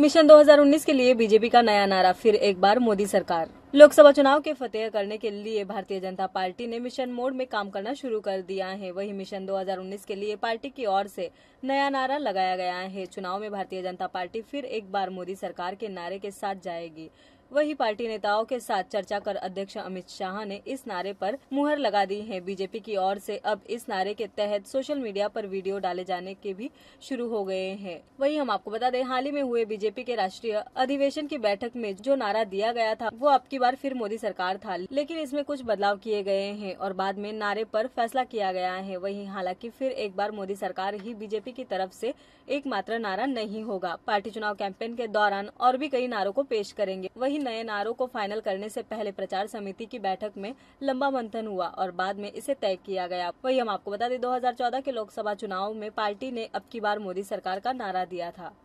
mission 2019 के लिए BJP का नया नारा फिर एक बार मोदी सरकार लोकसभा चुनाव के फतेह करने के लिए भारतीय जनता पार्टी ने मिशन मोड में काम करना शुरू कर दिया है वही मिशन 2019 के लिए पार्टी की ओर से नया नारा लगाया गया है चुनाव में भारतीय जनता पार्टी फिर एक बार मोदी सरकार के नारे के साथ जाएगी वही पार्टी नेताओं के साथ चर्चा कर अध्यक्ष अमित शाह ने इस नारे पर मुहर लगा दी है बीजेपी की ओर से अब इस नारे के तहत सोशल मीडिया पर वीडियो डाले जाने के भी शुरू हो गए हैं वही हम आपको बता दें हाल ही में हुए बीजेपी के राष्ट्रीय अधिवेशन की बैठक में जो नारा दिया गया था वो अब की बार फिर मोदी सरकार था लेकिन इसमें कुछ बदलाव किए गए हैं और बाद में नारे पर फैसला किया गया है वही हालांकि फिर एक बार मोदी सरकार ही बीजेपी की तरफ से एकमात्र नारा नहीं होगा पार्टी चुनाव कैंपेन के दौरान और भी कई नारों को पेश करेंगे वही सभी नए नारों को फाइनल करने से पहले प्रचार समिति की बैठक में लंबा मंथन हुआ और बाद में इसे तय किया गया वही हम आपको बता दें 2014 के लोकसभा चुनाव में पार्टी ने अब की बार मोदी सरकार का नारा दिया था